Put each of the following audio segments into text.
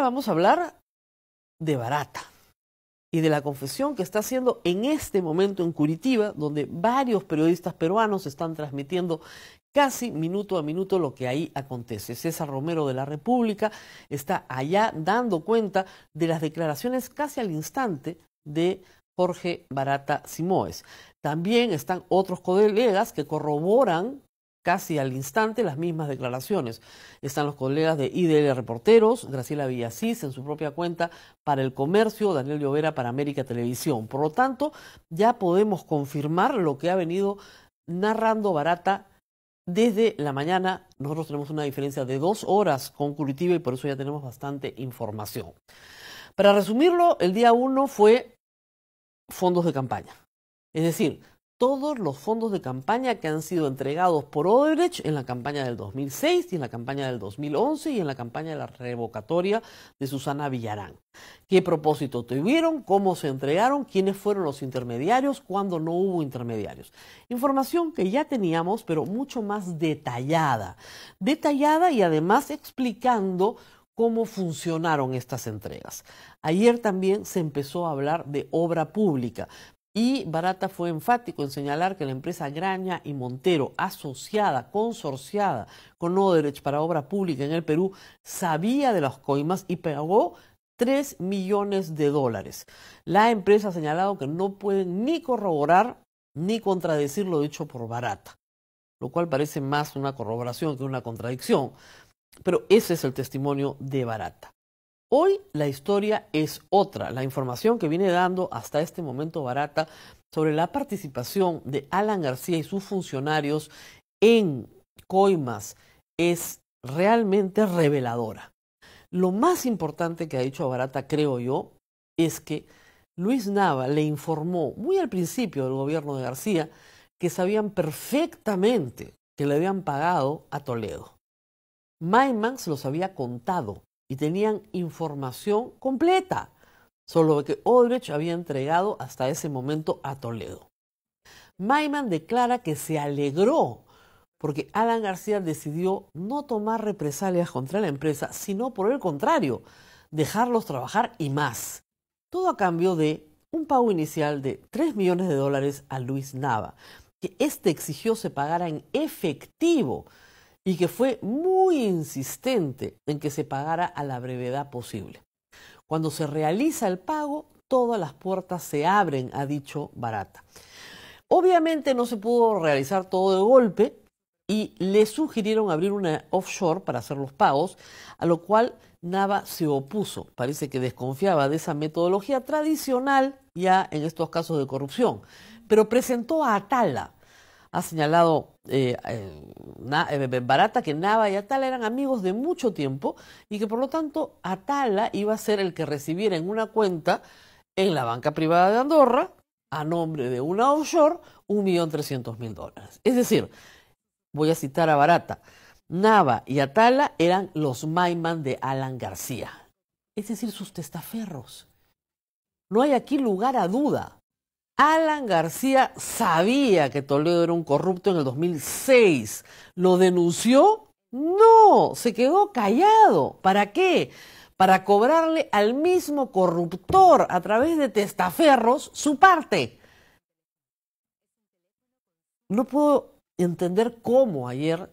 vamos a hablar de Barata y de la confesión que está haciendo en este momento en Curitiba, donde varios periodistas peruanos están transmitiendo casi minuto a minuto lo que ahí acontece. César Romero de la República está allá dando cuenta de las declaraciones casi al instante de Jorge Barata Simoes. También están otros colegas que corroboran casi al instante las mismas declaraciones. Están los colegas de IDL Reporteros, Graciela Villasís en su propia cuenta para el comercio, Daniel Llovera para América Televisión. Por lo tanto, ya podemos confirmar lo que ha venido narrando Barata desde la mañana. Nosotros tenemos una diferencia de dos horas con Curitiba y por eso ya tenemos bastante información. Para resumirlo, el día uno fue fondos de campaña. Es decir, todos los fondos de campaña que han sido entregados por Odebrecht en la campaña del 2006 y en la campaña del 2011 y en la campaña de la revocatoria de Susana Villarán. ¿Qué propósito tuvieron? ¿Cómo se entregaron? ¿Quiénes fueron los intermediarios? ¿Cuándo no hubo intermediarios? Información que ya teníamos, pero mucho más detallada. Detallada y además explicando cómo funcionaron estas entregas. Ayer también se empezó a hablar de obra pública, y Barata fue enfático en señalar que la empresa Graña y Montero, asociada, consorciada con Oderech para obra pública en el Perú, sabía de las coimas y pagó 3 millones de dólares. La empresa ha señalado que no puede ni corroborar ni contradecir lo dicho por Barata, lo cual parece más una corroboración que una contradicción. Pero ese es el testimonio de Barata. Hoy la historia es otra. La información que viene dando hasta este momento barata sobre la participación de Alan García y sus funcionarios en Coimas es realmente reveladora. Lo más importante que ha dicho Barata, creo yo, es que Luis Nava le informó muy al principio del gobierno de García que sabían perfectamente que le habían pagado a Toledo. se los había contado y tenían información completa sobre lo que Aldrich había entregado hasta ese momento a Toledo. Maiman declara que se alegró porque Alan García decidió no tomar represalias contra la empresa, sino por el contrario, dejarlos trabajar y más. Todo a cambio de un pago inicial de 3 millones de dólares a Luis Nava, que éste exigió se pagara en efectivo y que fue muy insistente en que se pagara a la brevedad posible. Cuando se realiza el pago, todas las puertas se abren a dicho barata. Obviamente no se pudo realizar todo de golpe y le sugirieron abrir una offshore para hacer los pagos, a lo cual Nava se opuso. Parece que desconfiaba de esa metodología tradicional ya en estos casos de corrupción, pero presentó a Atala ha señalado eh, eh, eh, Barata que Nava y Atala eran amigos de mucho tiempo y que por lo tanto Atala iba a ser el que recibiera en una cuenta en la banca privada de Andorra, a nombre de una offshore, 1.300.000 dólares. Es decir, voy a citar a Barata, Nava y Atala eran los Maiman de Alan García, es decir, sus testaferros. No hay aquí lugar a duda. Alan García sabía que Toledo era un corrupto en el 2006. ¿Lo denunció? No, se quedó callado. ¿Para qué? Para cobrarle al mismo corruptor a través de testaferros su parte. No puedo entender cómo ayer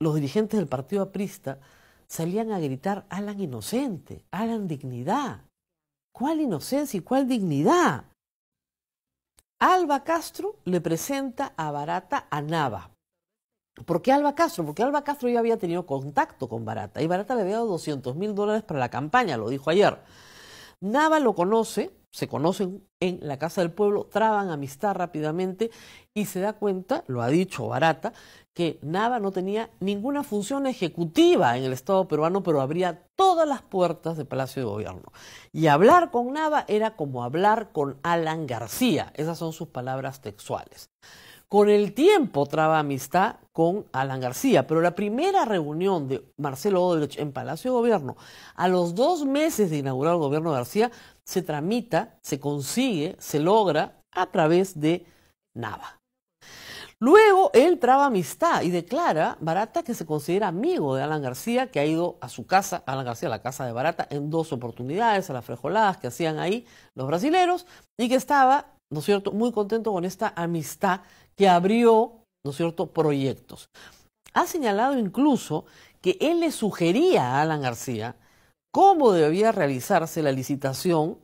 los dirigentes del partido aprista salían a gritar Alan inocente, Alan dignidad. ¿Cuál inocencia y cuál dignidad? Alba Castro le presenta a Barata a Nava. ¿Por qué Alba Castro? Porque Alba Castro ya había tenido contacto con Barata y Barata le había dado 200 mil dólares para la campaña, lo dijo ayer. Nava lo conoce se conocen en la casa del pueblo, traban amistad rápidamente y se da cuenta, lo ha dicho Barata, que Nava no tenía ninguna función ejecutiva en el Estado peruano, pero abría todas las puertas de Palacio de Gobierno. Y hablar con Nava era como hablar con Alan García, esas son sus palabras textuales. Con el tiempo traba amistad con Alan García, pero la primera reunión de Marcelo Odebrecht en Palacio de Gobierno, a los dos meses de inaugurar el gobierno de García, se tramita, se consigue, se logra a través de Nava. Luego él traba amistad y declara Barata que se considera amigo de Alan García, que ha ido a su casa, Alan García, a la casa de Barata, en dos oportunidades, a las frejoladas que hacían ahí los brasileros, y que estaba, ¿no es cierto?, muy contento con esta amistad que abrió, ¿no es cierto?, proyectos. Ha señalado incluso que él le sugería a Alan García cómo debía realizarse la licitación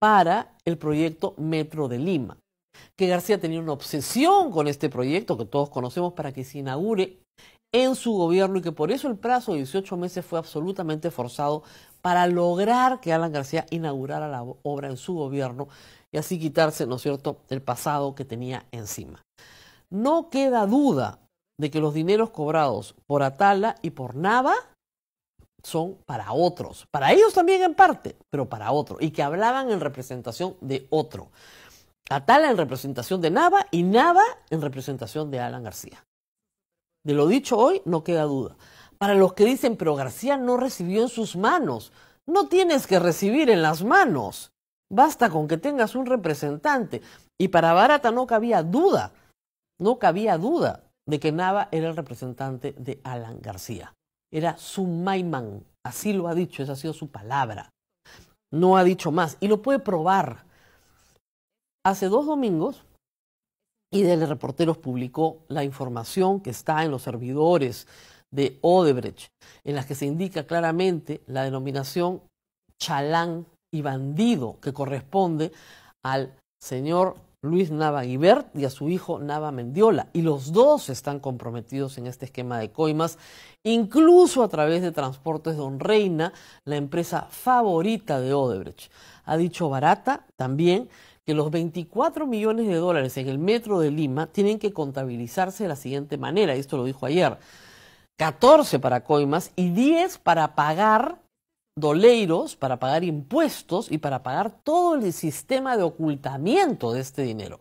para el proyecto Metro de Lima. Que García tenía una obsesión con este proyecto que todos conocemos para que se inaugure en su gobierno y que por eso el plazo de 18 meses fue absolutamente forzado para lograr que Alan García inaugurara la obra en su gobierno y así quitarse, ¿no es cierto?, el pasado que tenía encima. No queda duda de que los dineros cobrados por Atala y por Nava son para otros, para ellos también en parte, pero para otro, y que hablaban en representación de otro. Atala en representación de Nava y Nava en representación de Alan García. De lo dicho hoy no queda duda. Para los que dicen, pero García no recibió en sus manos, no tienes que recibir en las manos, basta con que tengas un representante. Y para Barata no cabía duda, no cabía duda de que Nava era el representante de Alan García era su Así lo ha dicho, esa ha sido su palabra. No ha dicho más. Y lo puede probar. Hace dos domingos, IDL Reporteros publicó la información que está en los servidores de Odebrecht, en las que se indica claramente la denominación chalán y bandido que corresponde al señor Luis Nava Guibert y a su hijo Nava Mendiola. Y los dos están comprometidos en este esquema de coimas, incluso a través de Transportes Don Reina, la empresa favorita de Odebrecht. Ha dicho Barata también que los 24 millones de dólares en el metro de Lima tienen que contabilizarse de la siguiente manera, esto lo dijo ayer, 14 para coimas y 10 para pagar doleiros para pagar impuestos y para pagar todo el sistema de ocultamiento de este dinero.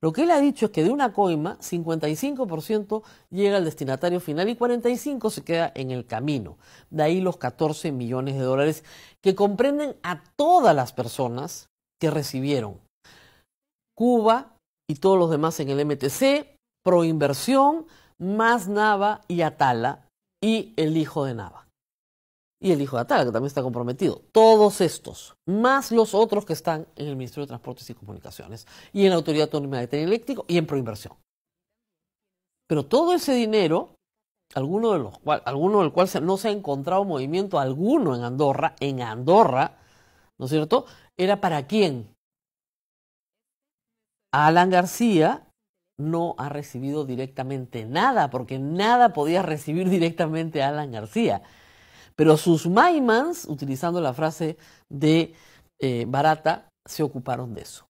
Lo que él ha dicho es que de una coima, 55% llega al destinatario final y 45% se queda en el camino. De ahí los 14 millones de dólares que comprenden a todas las personas que recibieron. Cuba y todos los demás en el MTC, Proinversión, más Nava y Atala y el hijo de Nava y el hijo de Atala, que también está comprometido. Todos estos, más los otros que están en el Ministerio de Transportes y Comunicaciones y en la Autoridad Autónoma de Eléctrico y en Proinversión. Pero todo ese dinero, alguno, de los alguno del cual no se ha encontrado movimiento alguno en Andorra, en Andorra, ¿no es cierto? ¿Era para quién? Alan García no ha recibido directamente nada, porque nada podía recibir directamente a Alan García. Pero sus maimans, utilizando la frase de eh, Barata, se ocuparon de eso.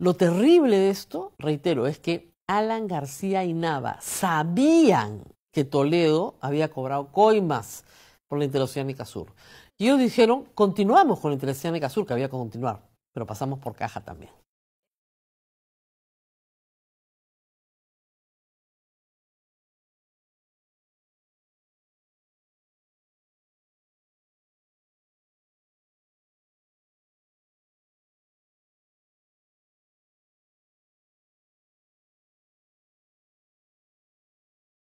Lo terrible de esto, reitero, es que Alan García y Nava sabían que Toledo había cobrado coimas por la Interoceánica Sur. Y ellos dijeron, continuamos con la Interoceánica Sur, que había que continuar, pero pasamos por caja también.